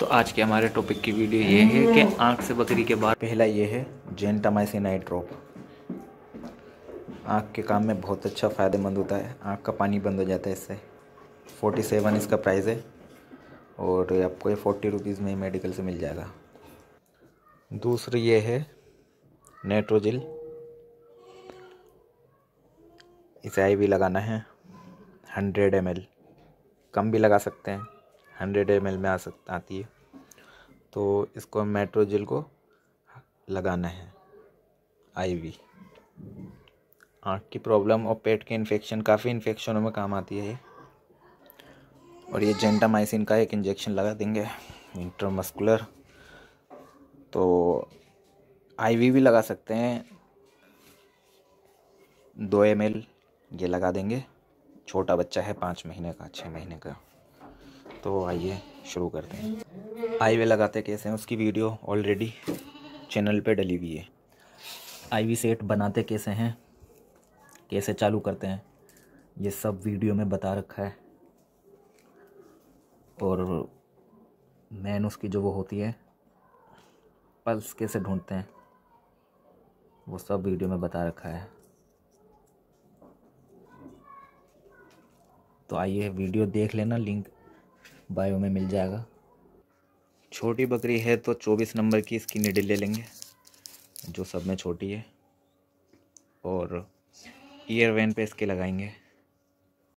तो आज के हमारे टॉपिक की वीडियो ये है कि हम्म। आँख से बकरी के बाद पहला ये है जेंटामाइसिनाइट ड्रॉप आँख के काम में बहुत अच्छा फ़ायदेमंद होता है आँख का पानी बंद हो जाता है इससे फोर्टी सेवन इसका प्राइस है और आपको ये फोर्टी रुपीज़ में मेडिकल से मिल जाएगा दूसरी ये है नेट्रोजिल इसे आई भी लगाना है हंड्रेड एम कम भी लगा सकते हैं हंड्रेड एम में आ सकता आती है तो इसको मेट्रोजिल को लगाना है आईवी आँख की प्रॉब्लम और पेट के इन्फेक्शन काफ़ी इन्फेक्शनों में काम आती है ये और ये जेंटामाइसिन का एक इंजेक्शन लगा देंगे इंटरमस्कुलर तो आईवी भी लगा सकते हैं दो एम ये लगा देंगे छोटा बच्चा है पाँच महीने का छः महीने का तो आइए शुरू करते हैं आई वे लगाते कैसे हैं उसकी वीडियो ऑलरेडी चैनल पे डली हुई है आई वी सेट बनाते कैसे हैं कैसे चालू करते हैं ये सब वीडियो में बता रखा है और मैन उसकी जो वो होती है पल्स कैसे ढूंढते हैं वो सब वीडियो में बता रखा है तो आइए वीडियो देख लेना लिंक बायो में मिल जाएगा छोटी बकरी है तो चौबीस नंबर की इसकी निडिल ले लेंगे जो सब में छोटी है और ईयर वैन पे इसके लगाएंगे